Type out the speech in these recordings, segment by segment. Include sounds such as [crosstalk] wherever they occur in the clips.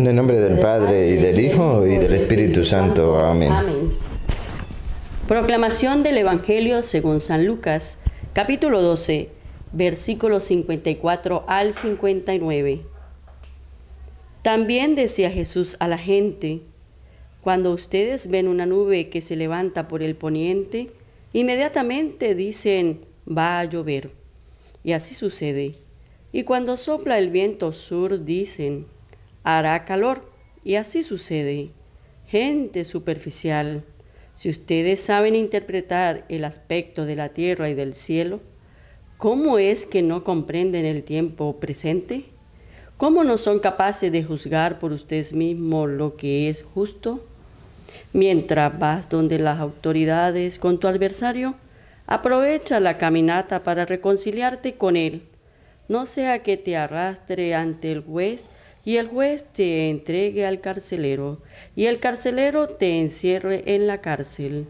En el nombre del Padre y del Hijo y del Espíritu Santo. Amén. Amén. Proclamación del Evangelio según San Lucas, capítulo 12, versículos 54 al 59. También decía Jesús a la gente, cuando ustedes ven una nube que se levanta por el poniente, inmediatamente dicen, va a llover. Y así sucede. Y cuando sopla el viento sur, dicen, hará calor. Y así sucede. Gente superficial, si ustedes saben interpretar el aspecto de la tierra y del cielo, ¿cómo es que no comprenden el tiempo presente? ¿Cómo no son capaces de juzgar por ustedes mismos lo que es justo? Mientras vas donde las autoridades con tu adversario, aprovecha la caminata para reconciliarte con él, no sea que te arrastre ante el juez y el juez te entregue al carcelero, y el carcelero te encierre en la cárcel.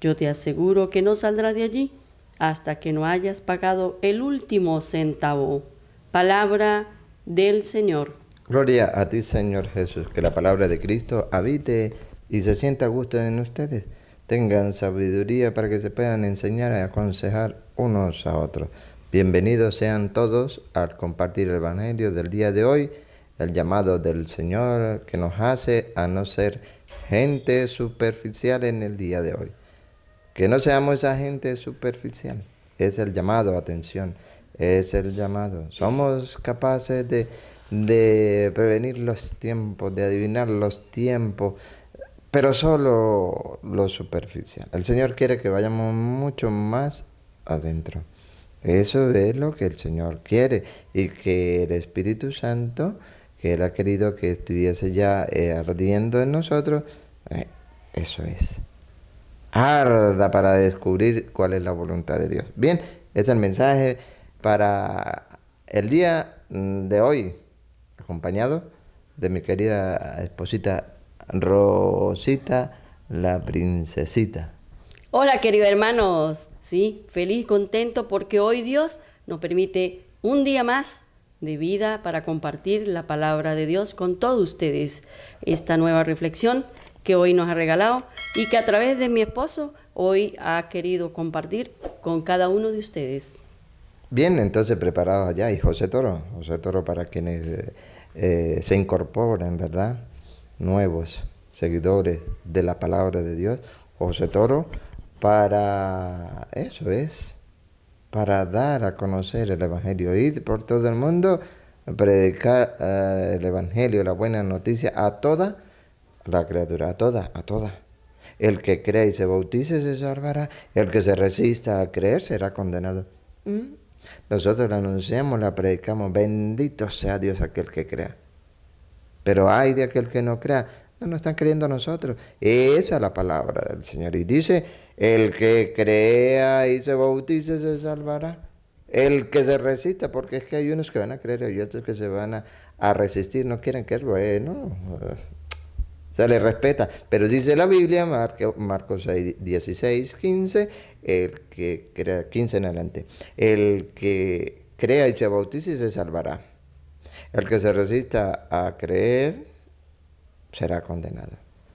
Yo te aseguro que no saldrá de allí hasta que no hayas pagado el último centavo. Palabra del Señor. Gloria a ti, Señor Jesús, que la palabra de Cristo habite y se sienta a gusto en ustedes. Tengan sabiduría para que se puedan enseñar y aconsejar unos a otros. Bienvenidos sean todos al compartir el Evangelio del día de hoy el llamado del Señor que nos hace a no ser gente superficial en el día de hoy. Que no seamos esa gente superficial. Es el llamado, atención, es el llamado. Somos capaces de, de prevenir los tiempos, de adivinar los tiempos, pero solo lo superficial. El Señor quiere que vayamos mucho más adentro. Eso es lo que el Señor quiere y que el Espíritu Santo que Él ha querido que estuviese ya eh, ardiendo en nosotros, eh, eso es. Arda para descubrir cuál es la voluntad de Dios. Bien, es el mensaje para el día mm, de hoy, acompañado de mi querida esposita Rosita, la princesita. Hola, queridos hermanos. Sí, feliz, contento porque hoy Dios nos permite un día más de vida para compartir la palabra de Dios con todos ustedes. Esta nueva reflexión que hoy nos ha regalado y que a través de mi esposo hoy ha querido compartir con cada uno de ustedes. Bien, entonces preparado ya y José Toro, José Toro para quienes eh, se incorporan, ¿verdad? Nuevos seguidores de la palabra de Dios, José Toro, para eso es para dar a conocer el Evangelio. y por todo el mundo, predicar eh, el Evangelio, la buena noticia a toda la criatura, a toda, a toda. El que cree y se bautice se salvará, el que se resista a creer será condenado. Mm. Nosotros la anunciamos, la predicamos, bendito sea Dios aquel que crea. Pero hay de aquel que no crea, no están creyendo a nosotros. Esa es la palabra del Señor. Y dice, el que crea y se bautice se salvará. El que se resista, porque es que hay unos que van a creer y otros que se van a, resistir, no quieren creer, bueno. Eh, se le respeta. Pero dice la Biblia, Marcos 16, 15, el que crea, 15 en adelante, el que crea y se bautice se salvará. El que se resista a creer será condenado.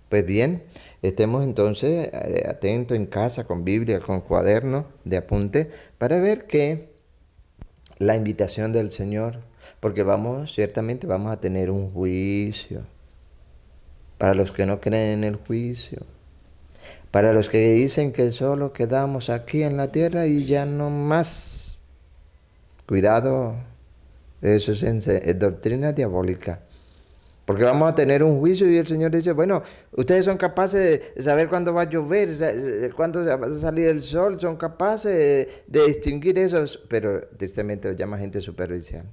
Pues bien, estemos entonces eh, atentos en casa con Biblia, con cuaderno de apunte, para ver que la invitación del Señor, porque vamos, ciertamente vamos a tener un juicio. Para los que no creen en el juicio, para los que dicen que solo quedamos aquí en la tierra y ya no más. Cuidado, eso es, eh, doctrina diabólica. Porque vamos a tener un juicio y el Señor dice, bueno, ustedes son capaces de saber cuándo va a llover, eh, cuándo va a salir el sol, son capaces de distinguir eso, pero tristemente lo llama gente superficial.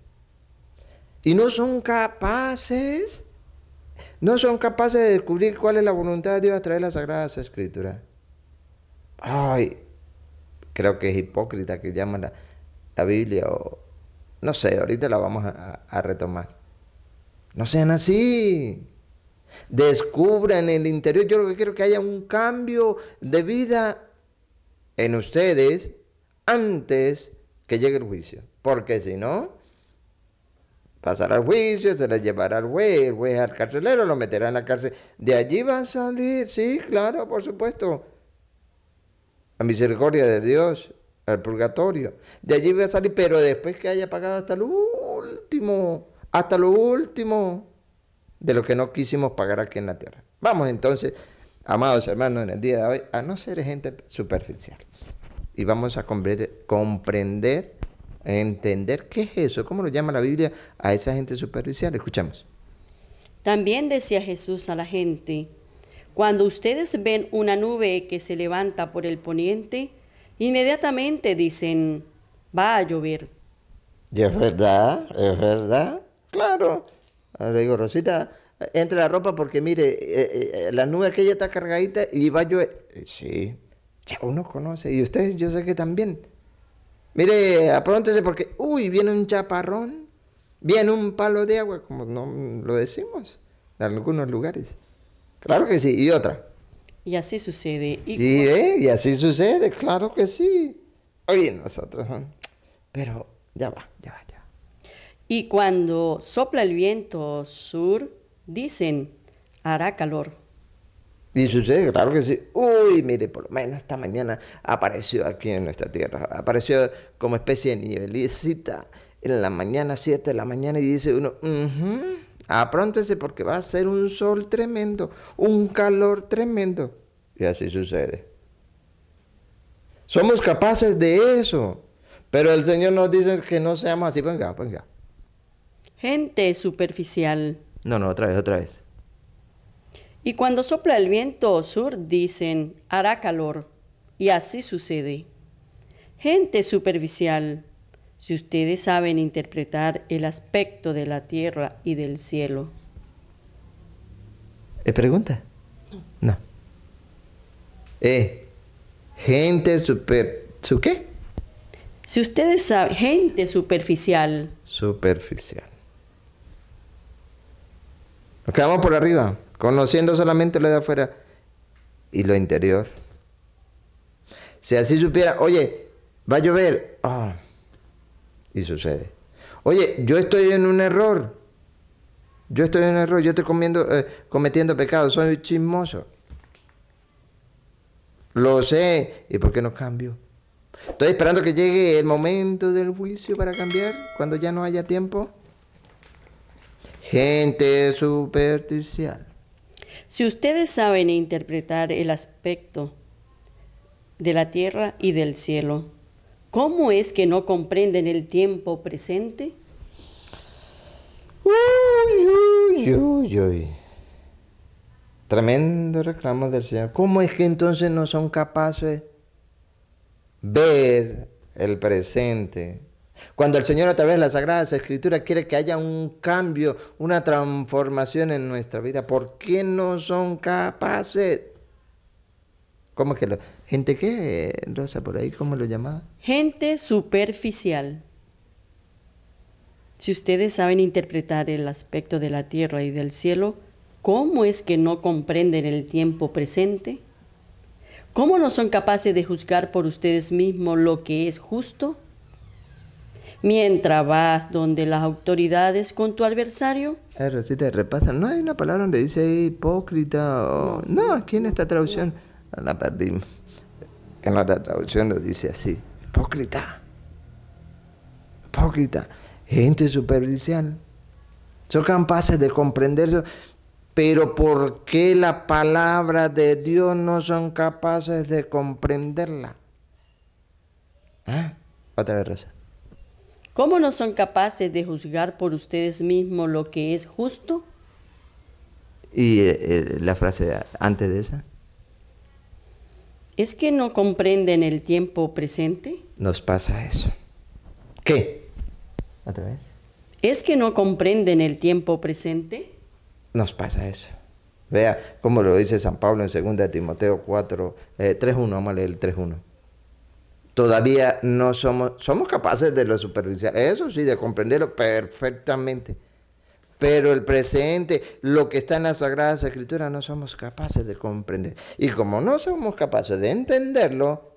Y no son capaces, no son capaces de descubrir cuál es la voluntad de Dios a través de las Sagradas Escrituras. Ay, creo que es hipócrita que llaman la, Biblia o no sé, ahorita la vamos a retomar. No sean así. Descubran el interior. Yo lo que quiero es que haya un cambio de vida en ustedes antes que llegue el juicio. Porque si no, pasará el juicio, se les llevará al juez, el juez al carcelero, lo meterá en la cárcel. De allí va a salir, sí, claro, por supuesto. a misericordia de Dios, al purgatorio. De allí va a salir, pero después que haya pagado hasta el último hasta lo último de lo que no quisimos pagar aquí en la tierra. Vamos entonces, amados hermanos, en el día de hoy, a no ser gente superficial. Y vamos a comprender, entender qué es eso, cómo lo llama la Biblia a esa gente superficial. Escuchamos. También decía Jesús a la gente, cuando ustedes ven una nube que se levanta por el poniente, inmediatamente dicen, va a llover. Y es verdad, es verdad. Claro. Le digo, Rosita, entre la ropa porque mire, eh, eh, eh, la nube aquella está cargadita y va a Sí, ya uno conoce. Y ustedes yo sé que también. Mire, apróntese porque, uy, viene un chaparrón, viene un palo de agua, como no lo decimos en algunos lugares. Claro que sí, y otra. Y así sucede. Y, así sucede, claro que sí. Oye, nosotros. Pero ya va, ya va, y cuando sopla el viento sur, dicen, hará calor. Y sucede, claro que sí. Uy, mire, por lo menos esta mañana apareció aquí en nuestra tierra. Apareció como especie de nivelicita en la mañana, 7 de la mañana, y dice uno, apróntese porque va a ser un sol tremendo, un calor tremendo. Y así sucede. Somos capaces de eso. Pero el Señor nos dice que no seamos así. Venga, venga. Gente superficial. No, no, otra vez, otra vez. Y cuando sopla el viento sur dicen, hará calor. Y así sucede. Gente superficial. Si ustedes saben interpretar el aspecto de la tierra y del cielo. ¿Es pregunta? No. No. Eh, gente super... ¿Su qué? Si ustedes saben... Gente superficial. Superficial. Nos quedamos por arriba, conociendo solamente lo de afuera y lo interior. Si así supiera, oye, va a llover. Ah. y sucede. Oye, yo estoy en un error. Yo estoy en un error, yo estoy comiendo, eh, cometiendo pecado, soy chismoso. Lo sé. ¿Y por qué no cambio? Estoy esperando que llegue el momento del juicio para cambiar, cuando ya no haya tiempo gente superficial. Si ustedes saben interpretar el aspecto de la tierra y del cielo, ¿cómo es que no comprenden el tiempo presente? Uy, uy, uy, uy. Tremendo reclamo del Señor. ¿Cómo es que entonces no son capaces de ver el presente cuando el Señor a través de las Sagradas Escrituras quiere que haya un cambio, una transformación en nuestra vida, ¿por qué no son capaces? ¿Cómo que lo, gente qué, Rosa, por ahí cómo lo llamaba? Gente superficial. Si ustedes saben interpretar el aspecto de la tierra y del cielo, ¿cómo es que no comprenden el tiempo presente? ¿Cómo no son capaces de juzgar por ustedes mismos lo que es justo? mientras vas donde las autoridades con tu adversario. Rosita, repasa, no hay una palabra donde dice hipócrita No, aquí en esta traducción la perdí. En la otra traducción lo dice así, hipócrita, hipócrita, gente superficial. Son capaces de comprender pero ¿por qué la palabra de Dios no son capaces de comprenderla? ¿Ah? Otra vez, Rosa. ¿Cómo no son capaces de juzgar por ustedes mismos lo que es justo? ¿Y eh, eh, la frase antes de esa? ¿Es que no comprenden el tiempo presente? Nos pasa eso. ¿Qué? ¿Otra vez? ¿Es que no comprenden el tiempo presente? Nos pasa eso. Vea cómo lo dice San Pablo en 2 Timoteo 4, 3.1, eh, vamos el 3.1 todavía no somos, somos capaces de lo superficial, eso sí, de comprenderlo perfectamente. Pero el presente, lo que está en las Sagradas Escrituras, no somos capaces de comprender. Y como no somos capaces de entenderlo,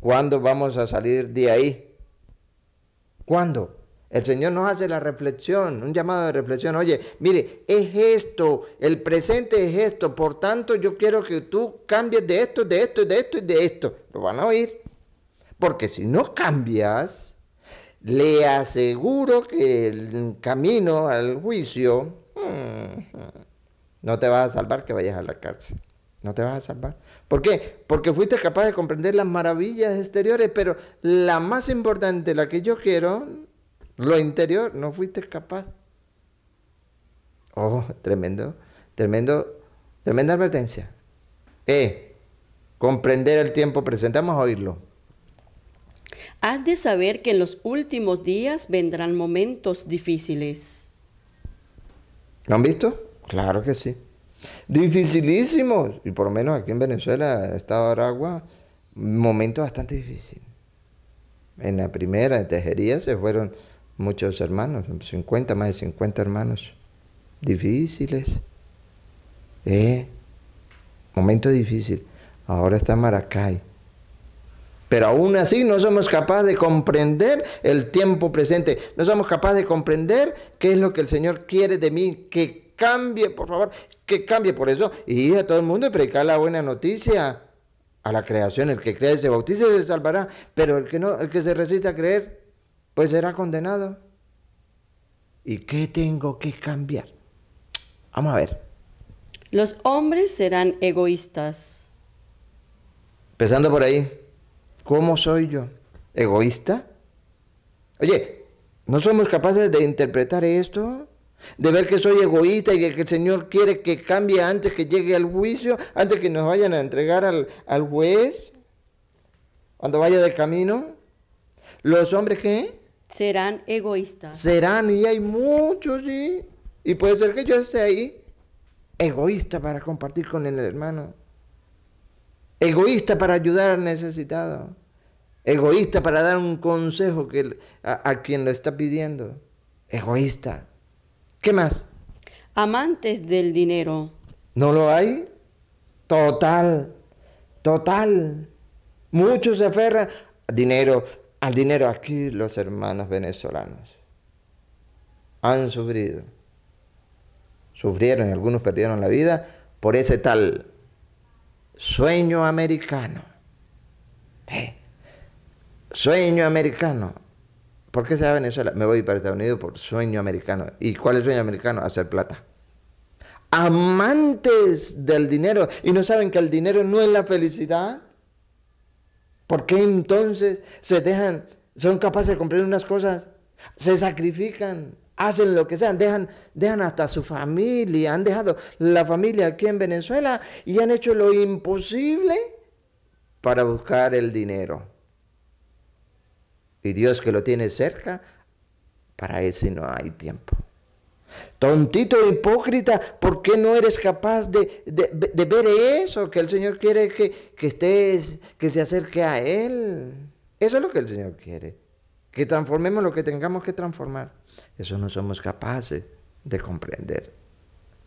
¿cuándo vamos a salir de ahí? ¿Cuándo? El Señor nos hace la reflexión, un llamado de reflexión. Oye, mire, es esto, el presente es esto, por tanto yo quiero que tú cambies de esto, de esto, de esto y de esto. Lo van a oír. Porque si no cambias, le aseguro que el camino al juicio mm, no te va a salvar que vayas a la cárcel. No te vas a salvar. ¿Por qué? Porque fuiste capaz de comprender las maravillas exteriores, pero la más importante, la que yo quiero, lo interior, no fuiste capaz. Oh, tremendo, tremendo, tremenda advertencia. Eh, comprender el tiempo presente. Vamos a oírlo. Has de saber que en los últimos días vendrán momentos difíciles. ¿Lo han visto? Claro que sí. Dificilísimos. Y por lo menos aquí en Venezuela, el estado de Aragua, momento bastante difícil. En la primera, de Tejería, se fueron muchos hermanos, 50, más de 50 hermanos. Difíciles. Eh, momento difícil. Ahora está Maracay pero aún así no somos capaces de comprender el tiempo presente. No somos capaces de comprender qué es lo que el Señor quiere de mí, que cambie, por favor, que cambie por eso. Y a todo el mundo y predicar la buena noticia a la creación. El que cree se se y se salvará, pero el que no, el que se resiste a creer, pues será condenado. ¿Y qué tengo que cambiar? Vamos a ver. Los hombres serán egoístas. Empezando por ahí. ¿Cómo soy yo? ¿Egoísta? Oye, ¿no somos capaces de interpretar esto? De ver que soy egoísta y que el Señor quiere que cambie antes que llegue al juicio, antes que nos vayan a entregar al, juez, cuando vaya de camino. ¿Los hombres qué? Serán egoístas. Serán, y hay muchos, sí. Y puede ser que yo esté ahí egoísta para compartir con el hermano egoísta para ayudar al necesitado, egoísta para dar un consejo que, a, quien lo está pidiendo, egoísta. ¿Qué más? Amantes del dinero. ¿No lo hay? Total, total. Muchos se aferran al dinero, al dinero aquí los hermanos venezolanos. Han sufrido. Sufrieron, algunos perdieron la vida por ese tal Sueño americano. Eh, sueño americano. ¿Por qué se va a Venezuela? Me voy para Estados Unidos por sueño americano. ¿Y cuál es el sueño americano? Hacer plata. Amantes del dinero. ¿Y no saben que el dinero no es la felicidad? ¿Por qué entonces se dejan, son capaces de cumplir unas cosas? Se sacrifican hacen lo que sean, dejan, dejan hasta su familia, han dejado la familia aquí en Venezuela y han hecho lo imposible para buscar el dinero. Y Dios que lo tiene cerca, para ese no hay tiempo. Tontito e hipócrita, ¿por qué no eres capaz de, de, ver eso? Que el Señor quiere que, que estés, que se acerque a Él. Eso es lo que el Señor quiere. Que transformemos lo que tengamos que transformar. Eso no somos capaces de comprender.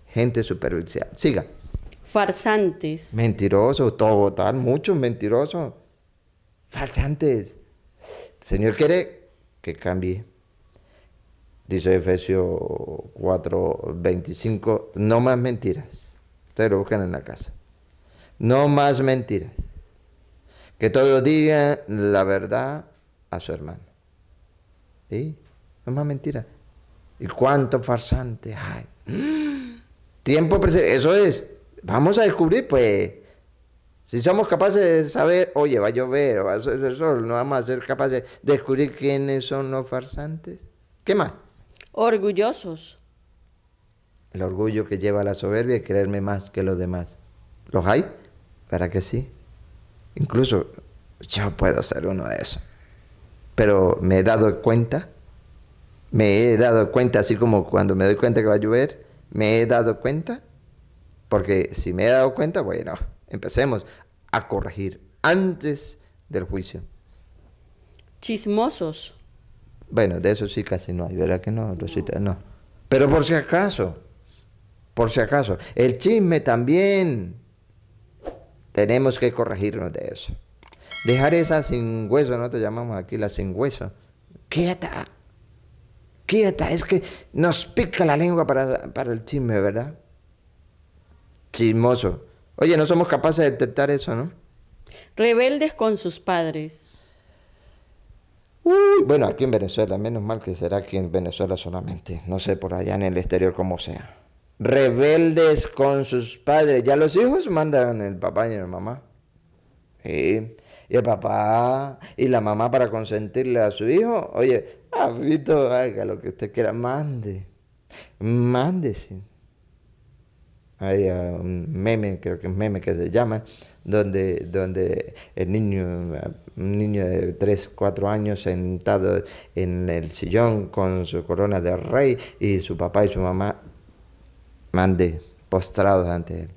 Gente superficial. Siga. Farsantes. Mentirosos, todo tal, muchos mentirosos. Farsantes. El Señor quiere que cambie. Dice Efesios 4, 25, no más mentiras. Ustedes lo buscan en la casa. No más mentiras. Que todos digan la verdad a su hermano. ¿Sí? No es más mentira. ¿Y cuántos farsantes hay? Tiempo presente. Eso es. Vamos a descubrir, pues. Si somos capaces de saber, oye, va a llover, o va a ser el sol, no vamos a ser capaces de descubrir quiénes son los farsantes. ¿Qué más? Orgullosos. El orgullo que lleva la soberbia es creerme más que los demás. ¿Los hay? ¿Para que sí? Incluso yo puedo ser uno de esos. Pero me he dado cuenta me he dado cuenta, así como cuando me doy cuenta que va a llover, me he dado cuenta, porque si me he dado cuenta, bueno, empecemos a corregir antes del juicio. Chismosos. Bueno, de eso sí casi no hay, ¿verdad que no, Rosita? No. Pero por si acaso, por si acaso, el chisme también. Tenemos que corregirnos de eso. Dejar esa sin hueso, no te llamamos aquí la sin hueso. Quieta quieta, es que nos pica la lengua para, el chisme, ¿verdad? Chismoso. Oye, no somos capaces de detectar eso, ¿no? Rebeldes con sus padres. Uy, bueno, aquí en Venezuela, menos mal que será aquí en Venezuela solamente, no sé por allá en el exterior como sea. Rebeldes con sus padres, ya los hijos mandan el papá y la mamá. Sí. Y el papá y la mamá para consentirle a su hijo, oye, Papito, ah, haga lo que usted quiera, mande. Mándese. Hay ah, un meme, creo que es meme que se llama, donde, donde el niño, un niño de 3, 4 años sentado en el sillón con su corona de rey y su papá y su mamá mande postrados ante él.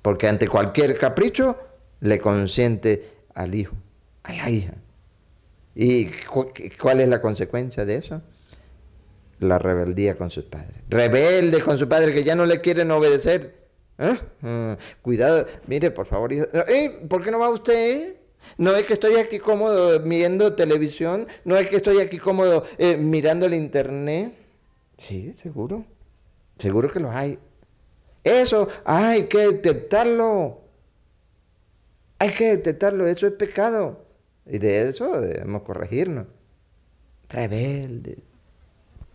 Porque ante cualquier capricho le consiente al hijo, a la hija. ¿Y cuál es la consecuencia de eso? La rebeldía con sus padres. Rebelde con su padre que ya no le quieren obedecer. ¿Eh? Mm, cuidado, mire, por favor, ¿Eh? ¿Por qué no va usted? Eh? No es que estoy aquí cómodo viendo televisión, no es que estoy aquí cómodo mirando el internet. Sí, seguro, seguro que lo hay. Eso hay que detectarlo. Hay que detectarlo, eso es pecado. Y de eso debemos corregirnos. Rebelde.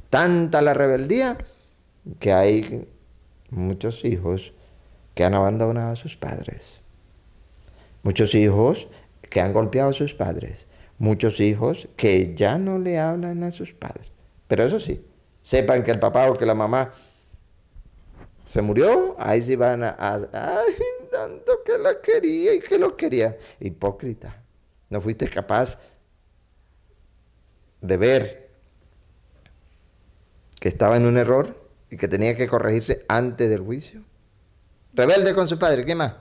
Tanta la rebeldía que hay muchos hijos que han abandonado a sus padres. Muchos hijos que han golpeado a sus padres. Muchos hijos que ya no le hablan a sus padres. Pero eso sí, sepan que el papá o que la mamá se murió, ahí sí van a... a ay, tanto que la quería y que lo quería. Hipócrita no fuiste capaz de ver que estaba en un error y que tenía que corregirse antes del juicio. Rebelde con su padre, ¿qué más?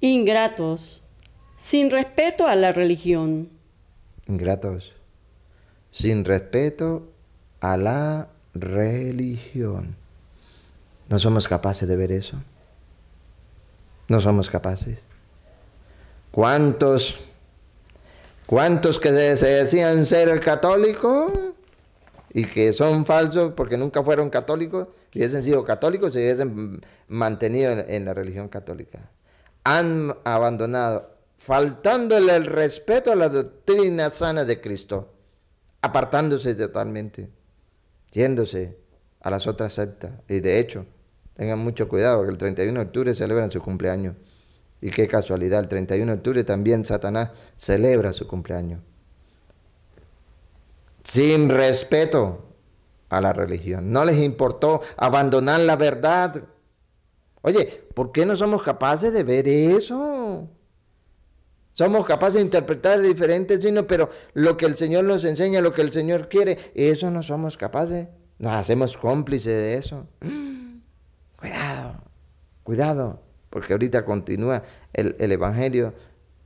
Ingratos, sin respeto a la religión. Ingratos, sin respeto a la religión. No somos capaces de ver eso. No somos capaces. ¿Cuántos, cuántos que se decían ser católicos y que son falsos porque nunca fueron católicos, si hubiesen sido católicos, se hubiesen mantenido en, la religión católica? Han abandonado, faltándole el respeto a la doctrina sana de Cristo, apartándose totalmente, yéndose a las otras sectas. Y de hecho, Tengan mucho cuidado, que el 31 de octubre celebran su cumpleaños. Y qué casualidad, el 31 de octubre también Satanás celebra su cumpleaños. Sin respeto a la religión. No les importó abandonar la verdad. Oye, ¿por qué no somos capaces de ver eso? Somos capaces de interpretar diferentes signos, pero lo que el Señor nos enseña, lo que el Señor quiere, eso no somos capaces. Nos hacemos cómplices de eso. Cuidado, cuidado, porque ahorita continúa el, Evangelio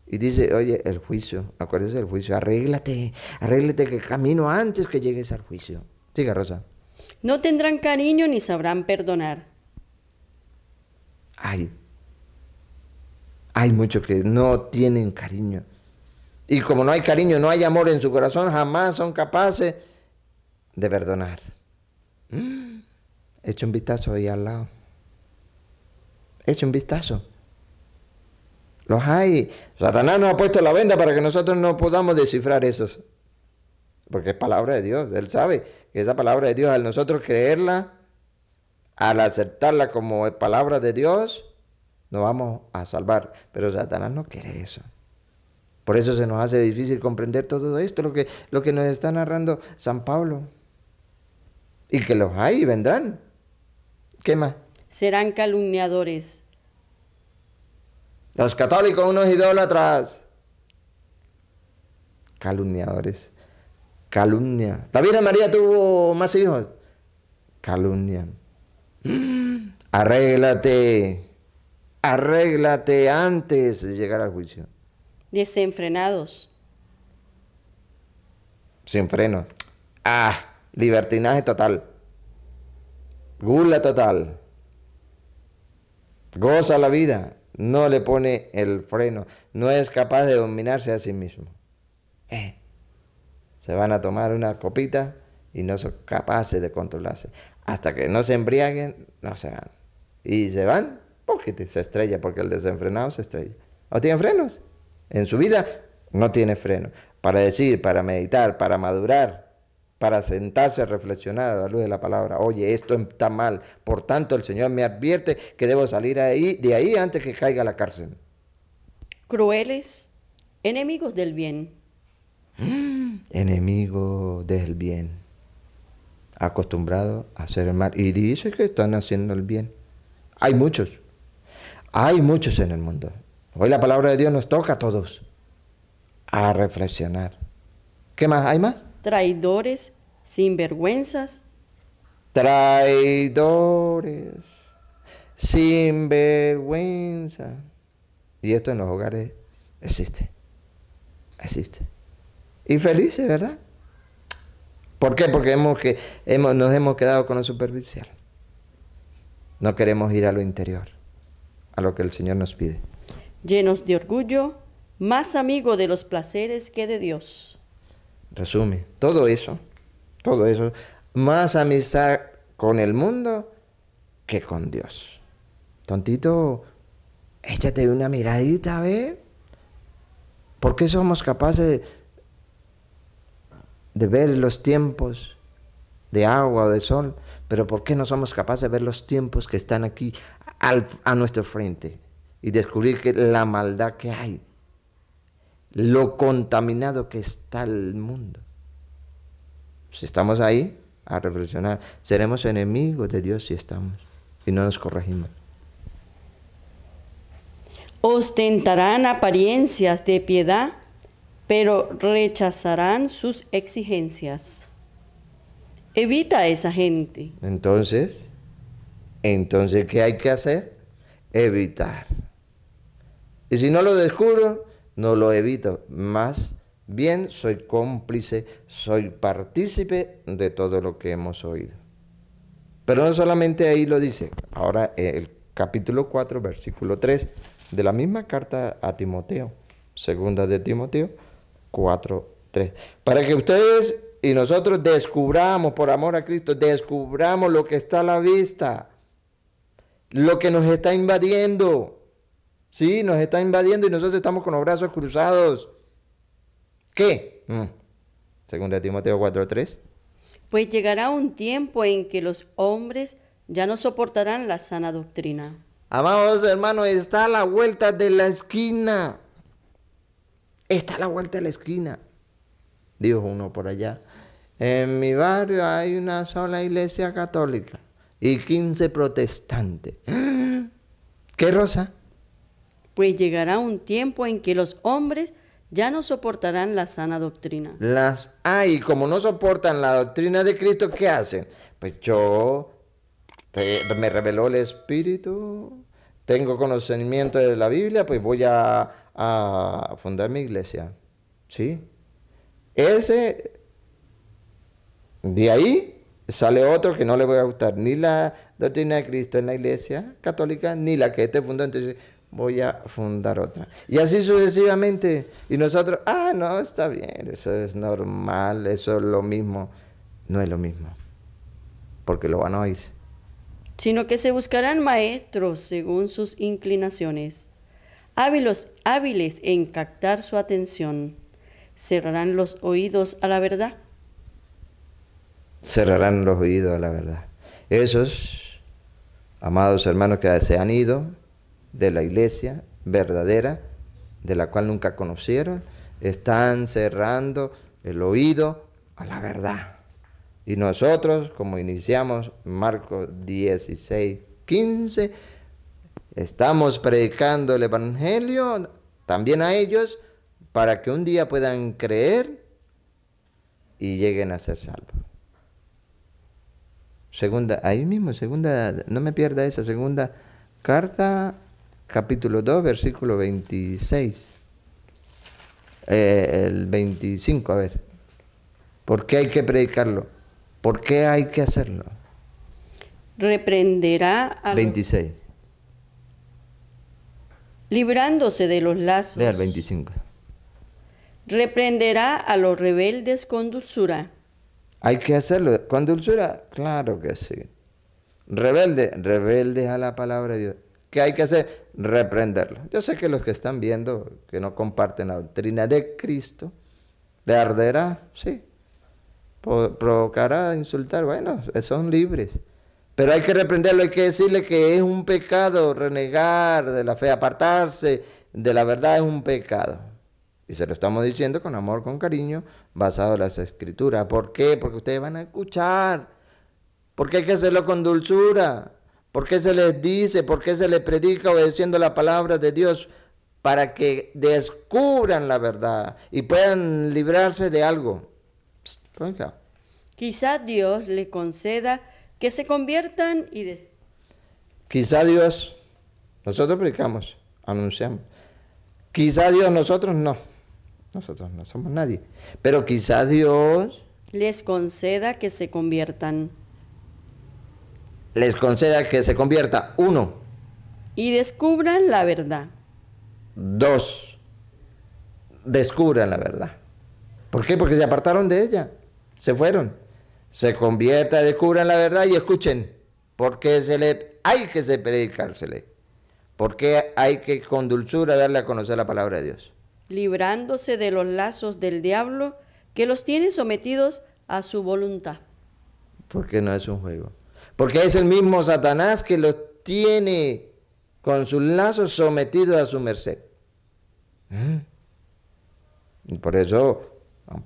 y dice, oye, el juicio, acuérdese del juicio, arréglate, arréglate que camino antes que llegues al juicio. Siga, Rosa. No tendrán cariño ni sabrán perdonar. Ay, hay muchos que no tienen cariño. Y como no hay cariño, no hay amor en su corazón, jamás son capaces de perdonar. Mm. Echa un vistazo ahí al lado. Eche un vistazo. Los hay. Satanás nos ha puesto la venda para que nosotros no podamos descifrar esos. Porque es palabra de Dios. Él sabe que esa palabra de Dios, al nosotros creerla, al aceptarla como palabra de Dios, nos vamos a salvar. Pero Satanás no quiere eso. Por eso se nos hace difícil comprender todo esto, lo que, lo que nos está narrando San Pablo. Y que los hay y vendrán. ¿Qué más? serán calumniadores. Los católicos, unos idólatras, calumniadores, calumnia. La Virgen María tuvo más hijos, calumnia. [gasps] Arréglate, arréglate antes de llegar al juicio. Desenfrenados. Sin freno. Ah, libertinaje total. Gula total goza la vida, no le pone el freno, no es capaz de dominarse a sí mismo. Eh, se van a tomar una copita y no son capaces de controlarse. Hasta que no se embriaguen, no se van. Y se van porque se estrella, porque el desenfrenado se estrella. No tiene frenos. En su vida no tiene freno. Para decir, para meditar, para madurar, para sentarse a reflexionar a la luz de la palabra. Oye, esto está mal. Por tanto, el Señor me advierte que debo salir ahí, de ahí antes que caiga la cárcel. Crueles, enemigos del bien. [gasps] enemigos del bien. Acostumbrados a hacer el mal. Y dice que están haciendo el bien. Hay muchos. Hay muchos en el mundo. Hoy la palabra de Dios nos toca a todos a reflexionar. ¿Qué más? ¿Hay más? traidores, sin vergüenzas. Traidores, sin vergüenza. Y esto en los hogares existe. Existe. Y felices, ¿verdad? ¿Por qué? Porque hemos que, nos hemos quedado con lo superficial. No queremos ir a lo interior, a lo que el Señor nos pide. Llenos de orgullo, más amigo de los placeres que de Dios resume, todo eso, todo eso, más amistad con el mundo que con Dios. Tontito, échate una miradita a ver. ¿Por qué somos capaces de, ver los tiempos de agua o de sol? Pero ¿por qué no somos capaces de ver los tiempos que están aquí a nuestro frente y descubrir que la maldad que hay? lo contaminado que está el mundo. Si estamos ahí a reflexionar, seremos enemigos de Dios si estamos y no nos corregimos. Ostentarán apariencias de piedad, pero rechazarán sus exigencias. Evita a esa gente. Entonces, entonces, ¿qué hay que hacer? Evitar. Y si no lo descubro, no lo evito, más bien soy cómplice, soy partícipe de todo lo que hemos oído. Pero no solamente ahí lo dice, ahora el capítulo 4, versículo 3 de la misma carta a Timoteo, segunda de Timoteo 4, 3. Para que ustedes y nosotros descubramos, por amor a Cristo, descubramos lo que está a la vista, lo que nos está invadiendo Sí, nos está invadiendo y nosotros estamos con los brazos cruzados. ¿Qué? Mm. Segunda Timoteo 4:3. Pues llegará un tiempo en que los hombres ya no soportarán la sana doctrina. Amados hermanos, está a la vuelta de la esquina. Está a la vuelta de la esquina. Dijo uno por allá. En mi barrio hay una sola iglesia católica y 15 protestantes. ¡Ah! ¿Qué rosa? pues llegará un tiempo en que los hombres ya no soportarán la sana doctrina. Las hay, como no soportan la doctrina de Cristo, ¿qué hacen? Pues yo me reveló el Espíritu, tengo conocimiento de la Biblia, pues voy a, fundar mi iglesia. ¿Sí? Ese, de ahí sale otro que no le voy a gustar ni la doctrina de Cristo en la iglesia católica, ni la que este fundó. Entonces, voy a fundar otra. Y así sucesivamente. Y nosotros, ah, no, está bien, eso es normal, eso es lo mismo. No es lo mismo, porque lo van a oír. Sino que se buscarán maestros según sus inclinaciones, hábilos, hábiles en captar su atención. Cerrarán los oídos a la verdad. Cerrarán los oídos a la verdad. Esos, amados hermanos que se han ido, de la iglesia verdadera, de la cual nunca conocieron, están cerrando el oído a la verdad. Y nosotros, como iniciamos Marcos 16, 15, estamos predicando el Evangelio también a ellos para que un día puedan creer y lleguen a ser salvos. Segunda, ahí mismo, segunda, no me pierda esa segunda carta capítulo 2, versículo 26. Eh, el 25, a ver. ¿Por qué hay que predicarlo? ¿Por qué hay que hacerlo? Reprenderá a 26. Librándose de los lazos. Vea el 25. Reprenderá a los rebeldes con dulzura. Hay que hacerlo. ¿Con dulzura? Claro que sí. Rebelde, rebeldes a la palabra de Dios. ¿Qué hay que hacer? ...reprenderlo... Yo sé que los que están viendo, que no comparten la doctrina de Cristo, le arderá, sí. Provocará insultar, bueno, son libres. Pero hay que reprenderlo, hay que decirle que es un pecado renegar de la fe, apartarse de la verdad es un pecado. Y se lo estamos diciendo con amor, con cariño, basado en las escrituras. ¿Por qué? Porque ustedes van a escuchar. Porque hay que hacerlo con dulzura. ¿Por qué se les dice? ¿Por qué se les predica obedeciendo la palabra de Dios? Para que descubran la verdad y puedan librarse de algo. Quizá Quizás Dios les conceda que se conviertan y des... Quizá Dios, nosotros predicamos, anunciamos. Quizá Dios, nosotros no. Nosotros no somos nadie. Pero quizá Dios... Les conceda que se conviertan les conceda que se convierta, uno, y descubran la verdad. Dos, descubran la verdad. ¿Por qué? Porque se apartaron de ella, se fueron. Se convierta, descubran la verdad y escuchen, porque se le, hay que se predicársele, porque hay que con dulzura darle a conocer la palabra de Dios. Librándose de los lazos del diablo que los tiene sometidos a su voluntad. Porque no es un juego porque es el mismo Satanás que los tiene con sus lazos sometidos a su merced. ¿Eh? Y por eso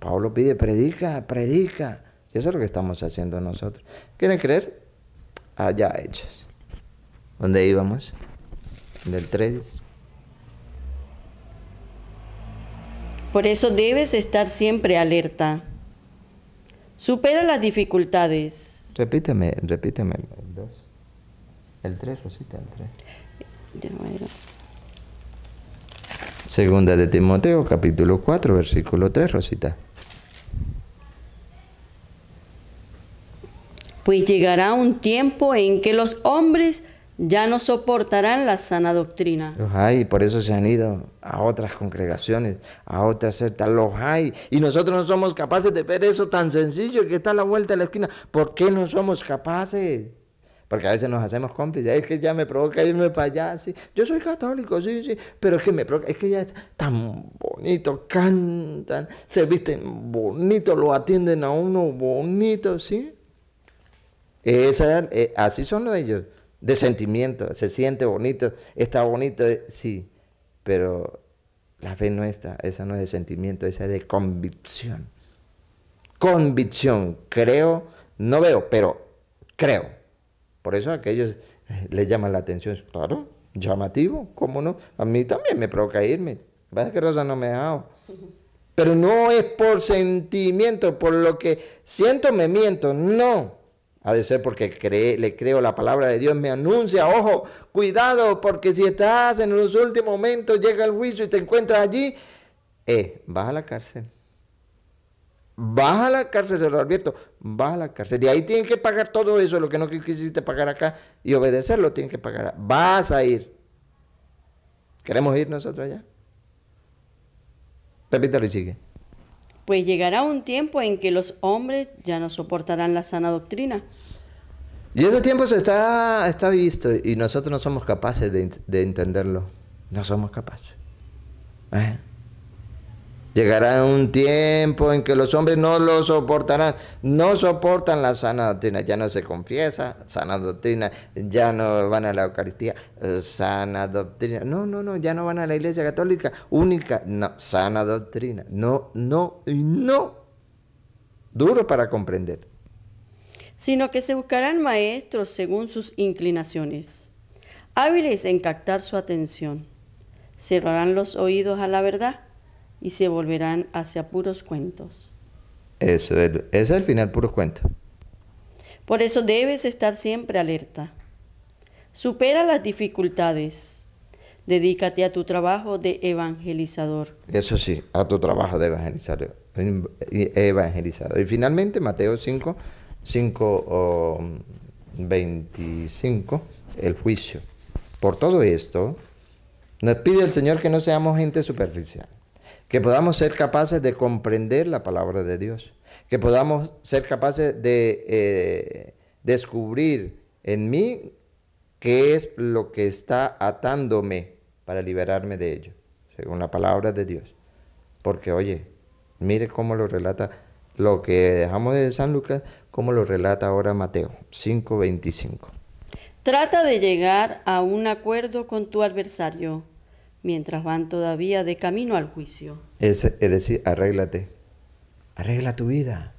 Pablo pide, predica, predica. Y eso es lo que estamos haciendo nosotros. ¿Quieren creer? Allá hechos. ¿Dónde íbamos? Del 3. Por eso debes estar siempre alerta. Supera las dificultades Repíteme, repíteme el 2. El 3, Rosita, el 3. Segunda de Timoteo, capítulo 4, versículo 3, Rosita. Pues llegará un tiempo en que los hombres ya no soportarán la sana doctrina. Los hay, por eso se han ido a otras congregaciones, a otras sectas, los hay. Y nosotros no somos capaces de ver eso tan sencillo que está a la vuelta de la esquina. ¿Por qué no somos capaces? Porque a veces nos hacemos cómplices. Es que ya me provoca irme para allá. Sí. Yo soy católico, sí, sí. Pero es que me provoca. Es que ya es tan bonito. Cantan, se visten bonito, lo atienden a uno bonito, sí. Eh, así son ellos de sentimiento, se siente bonito, está bonito, sí, pero la fe nuestra, esa no es de sentimiento, esa es de convicción. Convicción, creo, no veo, pero creo. Por eso a aquellos eh, les llaman la atención, claro, llamativo, ¿cómo no? A mí también me provoca irme. Vaya que Rosa no me ha Pero no es por sentimiento, por lo que siento me miento, no. Ha de ser porque le creo la palabra de Dios, me anuncia, ojo, cuidado, porque si estás en los últimos momentos, llega el juicio y te encuentras allí, eh, vas a la cárcel. Vas a la cárcel, se lo advierto, vas a la cárcel. De ahí tienen que pagar todo eso, lo que no quisiste pagar acá y obedecerlo, tienen que pagar. Vas a ir. ¿Queremos ir nosotros allá? Repítalo y sigue pues llegará un tiempo en que los hombres ya no soportarán la sana doctrina. Y ese tiempo se está, está visto y nosotros no somos capaces de, entenderlo. No somos capaces. ¿Eh? Llegará un tiempo en que los hombres no lo soportarán, no soportan la sana doctrina, ya no se confiesa, sana doctrina, ya no van a la Eucaristía, sana doctrina, no, no, no, ya no van a la Iglesia Católica, única, no, sana doctrina, no, no, no, duro para comprender. Sino que se buscarán maestros según sus inclinaciones, hábiles en captar su atención, cerrarán los oídos a la verdad y se volverán hacia puros cuentos. Eso es, es el final, puros cuentos. Por eso debes estar siempre alerta. Supera las dificultades. Dedícate a tu trabajo de evangelizador. Eso sí, a tu trabajo de evangelizador. Em, y finalmente, Mateo 5, 5, 25, el juicio. Por todo esto, nos pide el Señor que no seamos gente superficial que podamos ser capaces de comprender la palabra de Dios, que podamos ser capaces de eh, descubrir en mí qué es lo que está atándome para liberarme de ello, según la palabra de Dios. Porque oye, mire cómo lo relata lo que dejamos de San Lucas, cómo lo relata ahora Mateo 5:25. Trata de llegar a un acuerdo con tu adversario mientras van todavía de camino al juicio. Es, decir, arréglate, arregla tu vida.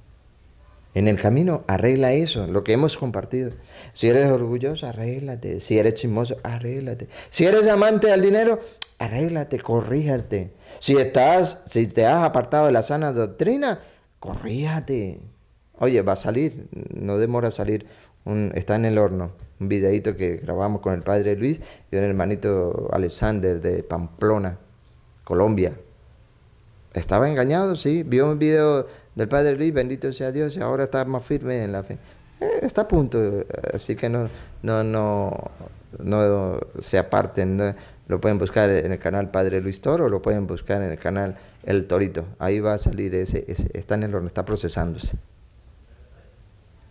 En el camino, arregla eso, lo que hemos compartido. Si eres orgulloso, arréglate. Si eres chismoso, arréglate. Si eres amante al dinero, arréglate, corríjate. Si, estás, si te has apartado de la sana doctrina, corríjate. Oye, va a salir, no demora a salir, está en el horno un videito que grabamos con el padre Luis y un hermanito Alexander de Pamplona, Colombia. Estaba engañado, sí, vio un video del padre Luis, bendito sea Dios, y ahora está más firme en la fe. Eh, está a punto, así que no, no, no, no se aparten. lo pueden buscar en el canal Padre Luis Toro, lo pueden buscar en el canal El Torito. Ahí va a salir ese, ese está en el horno, está procesándose.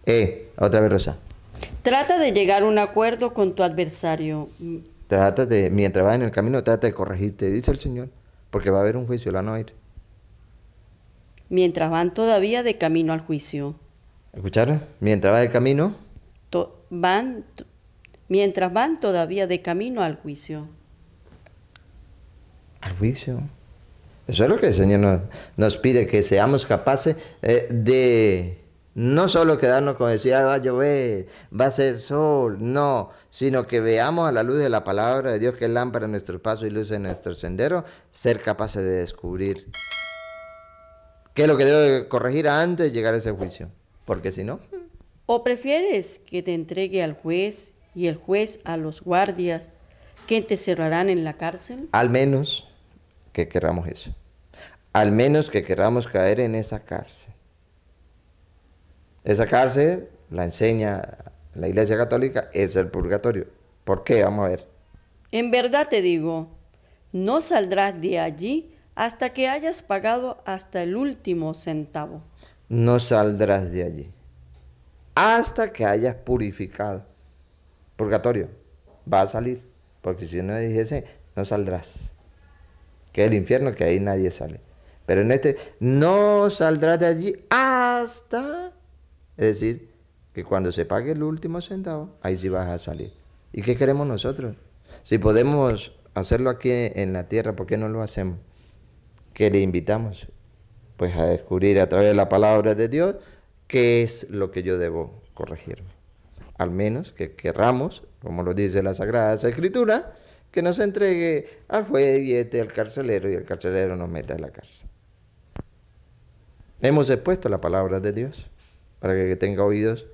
Eh, otra vez Rosa. Trata de llegar a un acuerdo con tu adversario. Trata de, mientras vas en el camino, trata de corregirte, dice el Señor, porque va a haber un juicio, la no ir. Mientras van todavía de camino al juicio. ¿Escucharon? Mientras va de camino. van, mientras van todavía de camino al juicio. Al juicio. Eso es lo que el Señor nos, pide, que seamos capaces eh, de no solo quedarnos con decir, va a ah, llover, va a ser sol, no, sino que veamos a la luz de la palabra de Dios que es lámpara en nuestros pasos y luz en nuestro sendero, ser capaces de descubrir qué es lo que debo corregir antes de llegar a ese juicio, porque si no... ¿O prefieres que te entregue al juez y el juez a los guardias que te cerrarán en la cárcel? Al menos que queramos eso, al menos que queramos caer en esa cárcel esa cárcel la enseña la Iglesia Católica, es el purgatorio. ¿Por qué? Vamos a ver. En verdad te digo, no saldrás de allí hasta que hayas pagado hasta el último centavo. No saldrás de allí hasta que hayas purificado. Purgatorio, va a salir, porque si no dijese, no saldrás. Que es el infierno, que ahí nadie sale. Pero en este, no saldrás de allí hasta es decir, que cuando se pague el último centavo, ahí sí vas a salir. ¿Y qué queremos nosotros? Si podemos hacerlo aquí en la tierra, ¿por qué no lo hacemos? Que le invitamos pues a descubrir a través de la palabra de Dios qué es lo que yo debo corregirme. Al menos que querramos, como lo dice la Sagrada Escritura, que nos entregue al juez y este, al carcelero y el carcelero nos meta en la cárcel. Hemos expuesto la palabra de Dios para que, tenga oídos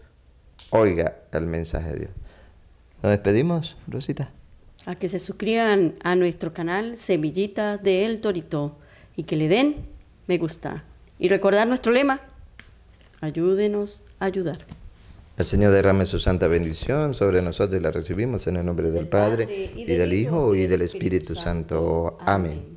oiga el mensaje de Dios. Nos despedimos, Rosita. A que se suscriban a nuestro canal Semillita de El Torito y que le den me gusta. Y recordar nuestro lema, ayúdenos a ayudar. El Señor derrame su santa bendición sobre nosotros y la recibimos en el nombre del, Padre, y, del, Hijo, y del Espíritu, Santo. Amén.